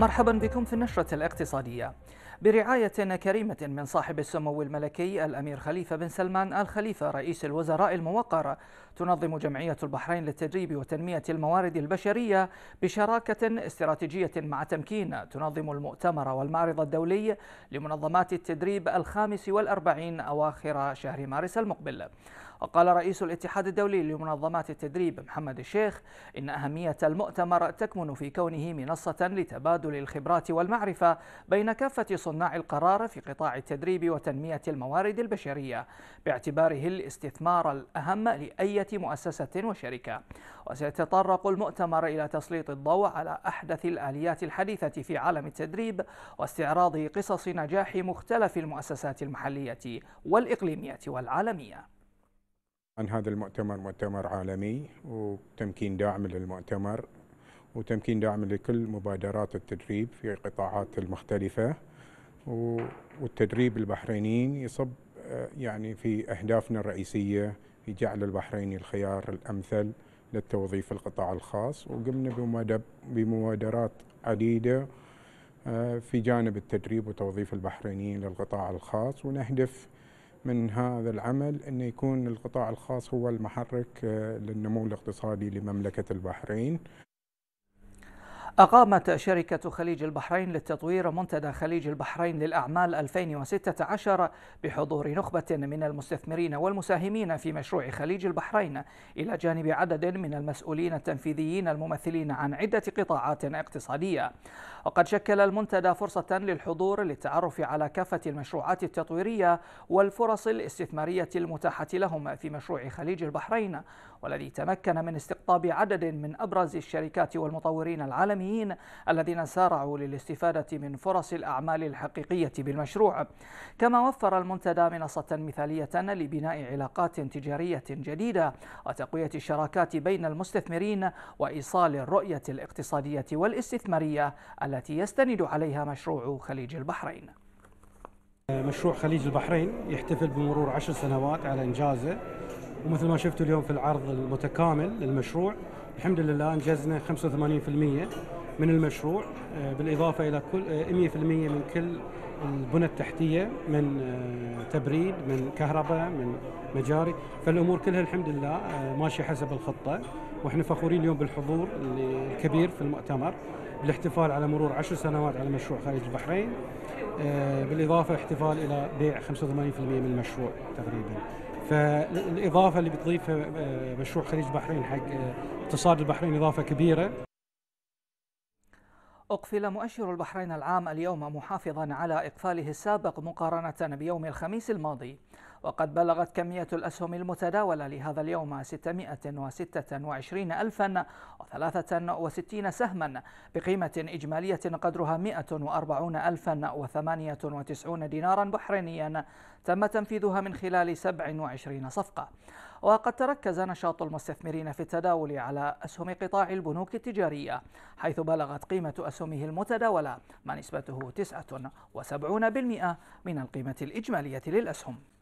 مرحبا بكم في النشرة الاقتصادية برعاية كريمة من صاحب السمو الملكي الأمير خليفة بن سلمان آل خليفة رئيس الوزراء الموقر تنظم جمعية البحرين للتدريب وتنمية الموارد البشرية بشراكة استراتيجية مع تمكين تنظم المؤتمر والمعرض الدولي لمنظمات التدريب الخامس والأربعين أواخر شهر مارس المقبل وقال رئيس الاتحاد الدولي لمنظمات التدريب محمد الشيخ إن أهمية المؤتمر تكمن في كونه منصة لتبادل الخبرات والمعرفة بين كافة صناع القرار في قطاع التدريب وتنمية الموارد البشرية باعتباره الاستثمار الأهم لأية مؤسسة وشركة وسيتطرق المؤتمر إلى تسليط الضوء على أحدث الآليات الحديثة في عالم التدريب واستعراض قصص نجاح مختلف المؤسسات المحلية والإقليمية والعالمية عن هذا المؤتمر مؤتمر عالمي وتمكين داعم للمؤتمر وتمكين داعم لكل مبادرات التدريب في قطاعات المختلفة والتدريب البحرينيين يصب آه، يعني في أهدافنا الرئيسية في جعل البحريني الخيار الأمثل للتوظيف في القطاع الخاص وقمنا بمبادرات عديدة آه، في جانب التدريب وتوظيف البحرينيين للقطاع الخاص ونهدف من هذا العمل أن يكون القطاع الخاص هو المحرك آه، للنمو الاقتصادي لمملكة البحرين أقامت شركة خليج البحرين للتطوير منتدى خليج البحرين للأعمال 2016 بحضور نخبة من المستثمرين والمساهمين في مشروع خليج البحرين إلى جانب عدد من المسؤولين التنفيذيين الممثلين عن عدة قطاعات اقتصادية وقد شكل المنتدى فرصة للحضور للتعرف على كافة المشروعات التطويرية والفرص الاستثمارية المتاحة لهم في مشروع خليج البحرين والذي تمكن من استقطاب عدد من أبرز الشركات والمطورين العالميين الوطنيين الذين سارعوا للاستفادة من فرص الأعمال الحقيقية بالمشروع كما وفر المنتدى منصة مثالية لبناء علاقات تجارية جديدة وتقوية الشراكات بين المستثمرين وإيصال الرؤية الاقتصادية والاستثمارية التي يستند عليها مشروع خليج البحرين مشروع خليج البحرين يحتفل بمرور عشر سنوات على إنجازه ومثل ما شفتوا اليوم في العرض المتكامل للمشروع الحمد لله أنجزنا 85% من المشروع آه، بالإضافة إلى كل 100% آه، من كل البنى التحتية من آه، تبريد من كهرباء من مجاري فالأمور كلها الحمد لله ماشية حسب الخطة واحنا فخورين اليوم بالحضور الكبير في المؤتمر بالاحتفال على مرور عشر سنوات على مشروع خليج البحرين بالإضافة احتفال إلى بيع 85% من المشروع تقريباً فالاضافه اللي بتضيفها مشروع خليج البحرين حق اقتصاد البحرين اضافه كبيره أقفل مؤشر البحرين العام اليوم محافظا على إقفاله السابق مقارنة بيوم الخميس الماضي وقد بلغت كمية الأسهم المتداولة لهذا اليوم 626,063 سهما بقيمة إجمالية قدرها 140,098 دينارا بحرينيا تم تنفيذها من خلال 27 صفقة وقد تركز نشاط المستثمرين في التداول على أسهم قطاع البنوك التجارية حيث بلغت قيمة أسهمه المتداولة ما نسبته 79% من القيمة الإجمالية للأسهم